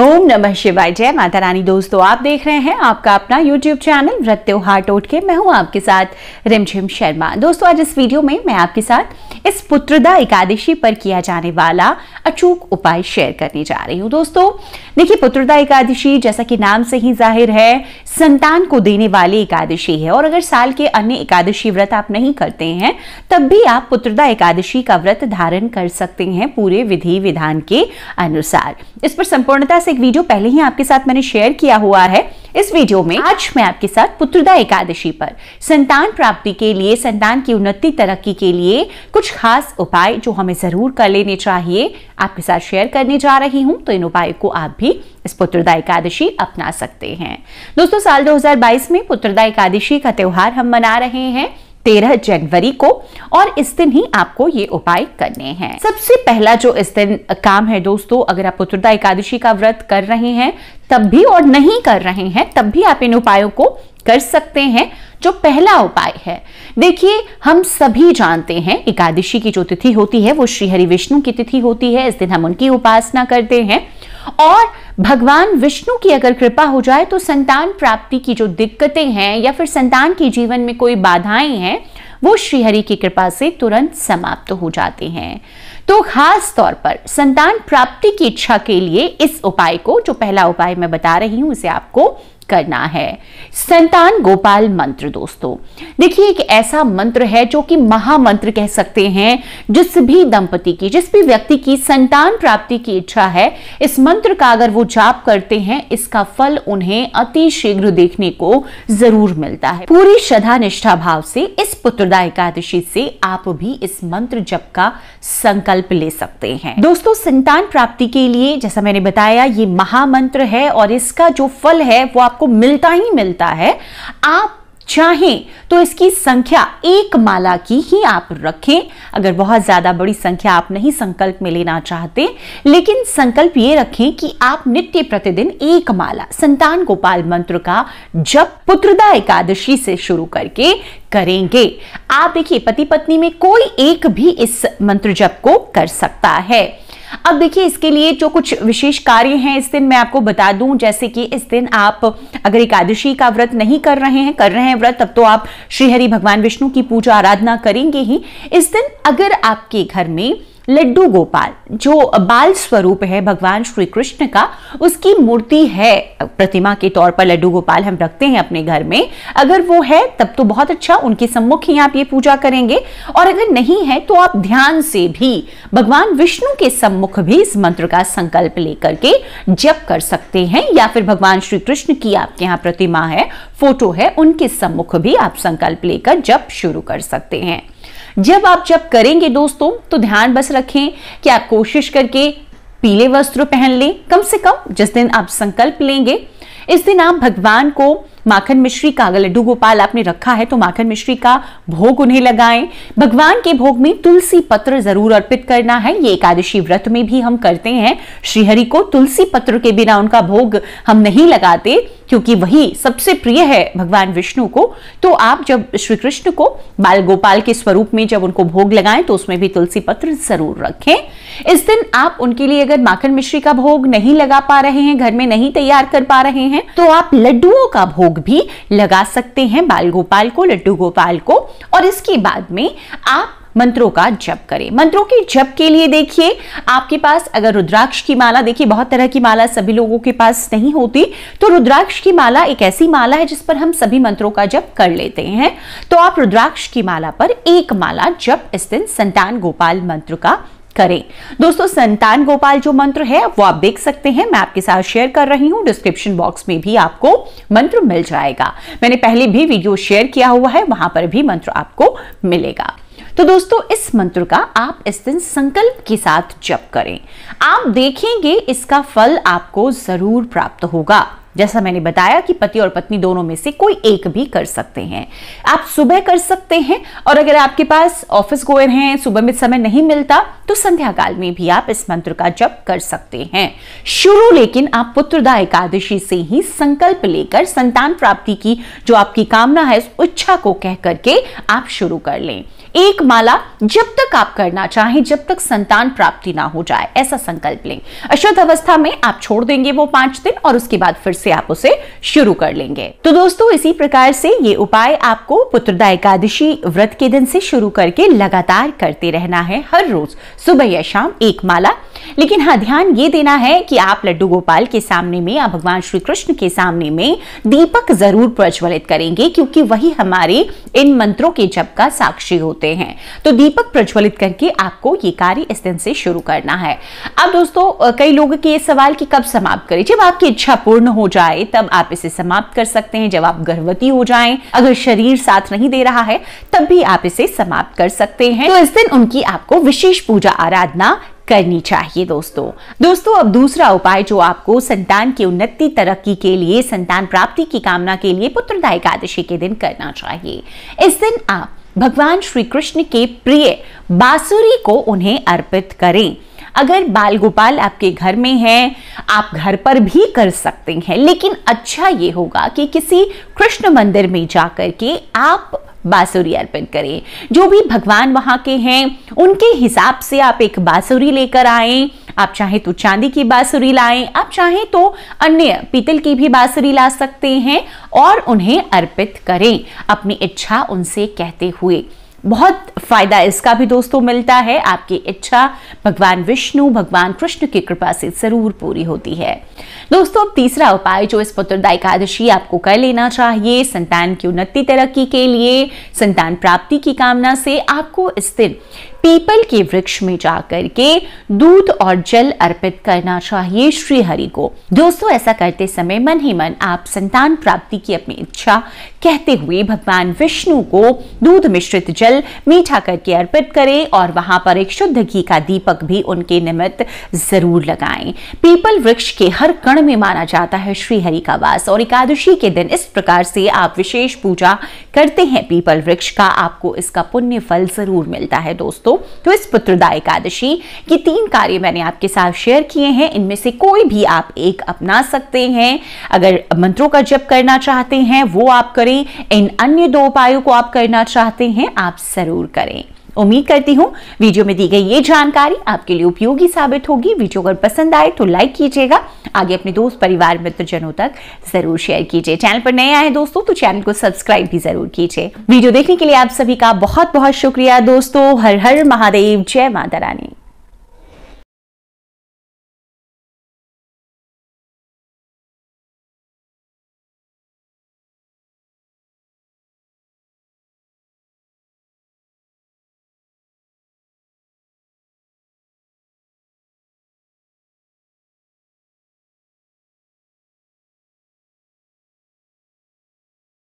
ओम नमः शिवाय जय माता रानी दोस्तों आप देख रहे हैं आपका अपना YouTube चैनल व्रत त्योहार टोट के मैं हूं आपके साथ रिमझिम शर्मा दोस्तों आज इस वीडियो में मैं आपके साथ इस पुत्रदा एकादशी पर किया जाने वाला अचूक उपाय शेयर करने जा रही हूं दोस्तों देखिए पुत्रदा एकादशी जैसा कि नाम से ही जाहिर है संतान को देने वाली एकादशी है और अगर साल के अन्य एकादशी व्रत आप नहीं करते हैं तब भी आप पुत्रदा एकादशी का व्रत धारण कर सकते हैं पूरे विधि विधान के अनुसार इस पर संपूर्णता से एक वीडियो पहले ही आपके साथ मैंने शेयर किया हुआ है इस वीडियो में आज मैं आपके साथ पुत्रदा एकादशी पर संतान प्राप्ति के लिए संतान की उन्नति तरक्की के लिए कुछ खास उपाय जो हमें ज़रूर कर लेने चाहिए आपके साथ शेयर करने जा रही हूं तो इन उपायों को आप भी इस पुत्रदा एकादशी अपना सकते हैं दोस्तों साल 2022 में पुत्रदा एकादशी का त्यौहार हम मना रहे हैं तेरह जनवरी को और इस दिन ही आपको ये उपाय करने हैं सबसे पहला जो इस दिन काम है दोस्तों अगर आप उत्तरदा एकादशी का व्रत कर रहे हैं तब भी और नहीं कर रहे हैं तब भी आप इन उपायों को कर सकते हैं जो पहला उपाय है देखिए हम सभी जानते हैं एकादशी की जो तिथि होती है वो श्री हरि विष्णु की तिथि होती है इस दिन हम उनकी उपासना करते हैं और भगवान विष्णु की अगर कृपा हो जाए तो संतान प्राप्ति की जो दिक्कतें हैं या फिर संतान के जीवन में कोई बाधाएं हैं वो श्रीहरि की कृपा से तुरंत समाप्त हो जाते हैं तो खास तौर पर संतान प्राप्ति की इच्छा के लिए इस उपाय को जो पहला उपाय मैं बता रही हूं उसे आपको करना है संतान गोपाल मंत्र दोस्तों देखिए एक ऐसा मंत्र है जो कि महामंत्र कह सकते हैं जिस भी दंपति की जिस भी व्यक्ति की संतान प्राप्ति की इच्छा है इस मंत्र का अगर वो जाप करते हैं इसका फल उन्हें अति शीघ्र देखने को जरूर मिलता है पूरी श्रद्धा निष्ठा भाव से इस पुत्रदा एकादशी से आप भी इस मंत्र जप का संकल्प ले सकते हैं दोस्तों संतान प्राप्ति के लिए जैसा मैंने बताया ये महामंत्र है और इसका जो फल है वो आप आपको मिलता ही मिलता है आप चाहें तो इसकी संख्या एक माला की ही आप रखें अगर बहुत ज़्यादा बड़ी संख्या आप नहीं संकल्प में लेना चाहते लेकिन संकल्प ये रखें कि आप नित्य प्रतिदिन एक माला संतान गोपाल मंत्र का जब पुत्रदा एकादशी से शुरू करके करेंगे आप देखिए पति पत्नी में कोई एक भी इस मंत्र जप को कर सकता है अब देखिए इसके लिए जो कुछ विशेष कार्य हैं इस दिन मैं आपको बता दूं जैसे कि इस दिन आप अगर एकादशी का व्रत नहीं कर रहे हैं कर रहे हैं व्रत तब तो आप श्रीहरि भगवान विष्णु की पूजा आराधना करेंगे ही इस दिन अगर आपके घर में लड्डू गोपाल जो बाल स्वरूप है भगवान श्री कृष्ण का उसकी मूर्ति है प्रतिमा के तौर पर लड्डू गोपाल हम रखते हैं अपने घर में अगर वो है तब तो बहुत अच्छा उनके सम्मुख ही आप ये पूजा करेंगे और अगर नहीं है तो आप ध्यान से भी भगवान विष्णु के सम्मुख भी इस मंत्र का संकल्प लेकर के जप कर सकते हैं या फिर भगवान श्री कृष्ण की आपके यहाँ प्रतिमा है फोटो है उनके सम्मुख भी आप संकल्प लेकर जप शुरू कर सकते हैं जब आप जब करेंगे दोस्तों तो ध्यान बस रखें कि आप कोशिश करके पीले वस्त्र पहन लें कम से कम जिस दिन आप संकल्प लेंगे इस दिन आप भगवान को माखन मिश्री का अगर लड्डू गोपाल आपने रखा है तो माखन मिश्री का भोग उन्हें लगाएं भगवान के भोग में तुलसी पत्र जरूर अर्पित करना है ये एकादशी व्रत में भी हम करते हैं श्रीहरि को तुलसी पत्र के बिना उनका भोग हम नहीं लगाते क्योंकि वही सबसे प्रिय है भगवान विष्णु को तो आप जब श्री कृष्ण को बाल गोपाल के स्वरूप में जब उनको भोग लगाएं तो उसमें भी तुलसी पत्र जरूर रखें इस दिन आप उनके लिए अगर माखन मिश्री का भोग नहीं लगा पा रहे हैं घर में नहीं तैयार कर पा रहे हैं तो आप लड्डुओं का भोग भी लगा सकते हैं बाल गोपाल को लड्डू गोपाल को और इसके बाद में आप मंत्रों का जप करें मंत्रों के जप के लिए देखिए आपके पास अगर रुद्राक्ष की माला देखिए बहुत तरह की माला सभी लोगों के पास नहीं होती तो रुद्राक्ष की माला एक ऐसी माला है जिस पर हम सभी मंत्रों का जप कर लेते हैं तो आप रुद्राक्ष की माला पर एक माला जप इस दिन संतान गोपाल मंत्र का करें दोस्तों संतान गोपाल जो मंत्र है वो आप देख सकते हैं मैं आपके साथ शेयर कर रही हूं डिस्क्रिप्शन बॉक्स में भी आपको मंत्र मिल जाएगा मैंने पहले भी वीडियो शेयर किया हुआ है वहां पर भी मंत्र आपको मिलेगा तो दोस्तों इस मंत्र का आप इस दिन संकल्प के साथ जप करें आप देखेंगे इसका फल आपको जरूर प्राप्त होगा जैसा मैंने बताया कि पति और पत्नी दोनों में से कोई एक भी कर सकते हैं आप सुबह कर सकते हैं और अगर आपके पास ऑफिस गोयर हैं सुबह में समय नहीं मिलता तो संध्या काल में भी आप इस मंत्र का जप कर सकते हैं शुरू लेकिन आप पुत्रदा एकादशी से ही संकल्प लेकर संतान प्राप्ति की जो आपकी कामना है उस इच्छा को कह करके आप शुरू कर लें एक माला जब तक आप करना चाहें जब तक संतान प्राप्ति ना हो जाए ऐसा संकल्प लें अशुद्ध अवस्था में आप छोड़ देंगे वो पांच दिन और उसके बाद फिर से आप उसे शुरू कर लेंगे तो दोस्तों इसी प्रकार से ये उपाय आपको पुत्रदा एकादशी व्रत के दिन से शुरू करके लगातार करते रहना है हर रोज सुबह या शाम एक माला लेकिन हाँ ध्यान ये देना है कि आप लड्डू गोपाल के सामने में या भगवान श्री कृष्ण के सामने में दीपक जरूर प्रज्वलित करेंगे क्योंकि वही हमारे इन मंत्रों के जप का साक्षी होते होते हैं तो दीपक प्रज्वलित करके आपको ये कार्य इस दिन से शुरू करना है अब दोस्तों कई लोगों के ये सवाल कि कब समाप्त करें जब आपकी इच्छा पूर्ण हो जाए तब आप इसे समाप्त कर सकते हैं जब आप गर्भवती हो जाए अगर शरीर साथ नहीं दे रहा है तब भी आप इसे समाप्त कर सकते हैं तो इस दिन उनकी आपको विशेष पूजा आराधना करनी चाहिए दोस्तों दोस्तों अब दूसरा उपाय जो आपको संतान की उन्नति तरक्की के लिए संतान प्राप्ति की कामना के लिए पुत्रदाय एकादशी के दिन करना चाहिए इस दिन आप भगवान श्री कृष्ण के प्रिय बांसुरी को उन्हें अर्पित करें अगर बाल गोपाल आपके घर में है आप घर पर भी कर सकते हैं लेकिन अच्छा ये होगा कि किसी कृष्ण मंदिर में जा कर के आप बांसुरी अर्पित करें जो भी भगवान वहाँ के हैं उनके हिसाब से आप एक बांसुरी लेकर आएं आप चाहे तो चांदी की बांसुरी लाएं आप चाहे तो अन्य पीतल की भी बांसुरी ला सकते हैं और उन्हें अर्पित करें अपनी इच्छा उनसे कहते हुए बहुत फायदा इसका भी दोस्तों मिलता है आपकी इच्छा भगवान विष्णु भगवान कृष्ण की कृपा से जरूर पूरी होती है दोस्तों तीसरा उपाय जो इस पुत्रदा एकादशी आपको कर लेना चाहिए संतान की उन्नति तरक्की के लिए संतान प्राप्ति की कामना से आपको इस दिन पीपल के वृक्ष में जाकर के दूध और जल अर्पित करना चाहिए श्री हरि को दोस्तों ऐसा करते समय मन ही मन आप संतान प्राप्ति की अपनी इच्छा कहते हुए भगवान विष्णु को दूध मिश्रित जल मीठा करके अर्पित करें और वहां पर एक शुद्ध घी का दीपक भी उनके निमित्त जरूर लगाएं पीपल वृक्ष के हर कण में माना जाता है श्रीहरि का वास और एकादशी के दिन इस प्रकार से आप विशेष पूजा करते हैं पीपल वृक्ष का आपको इसका पुण्य फल जरूर मिलता है दोस्तों तो इस पुत्रदा एकादशी की तीन कार्य मैंने आपके साथ शेयर किए हैं इनमें से कोई भी आप एक अपना सकते हैं अगर मंत्रों का जप करना चाहते हैं वो आप करें इन अन्य दो उपायों को आप करना चाहते हैं आप जरूर करें उम्मीद करती हूँ वीडियो में दी गई ये जानकारी आपके लिए उपयोगी साबित होगी वीडियो अगर पसंद आए तो लाइक कीजिएगा आगे अपने दोस्त परिवार मित्रजनों तक जरूर शेयर कीजिए चैनल पर नए आए दोस्तों तो चैनल को सब्सक्राइब भी जरूर कीजिए वीडियो देखने के लिए आप सभी का बहुत बहुत शुक्रिया दोस्तों हर हर महादेव जय माता रानी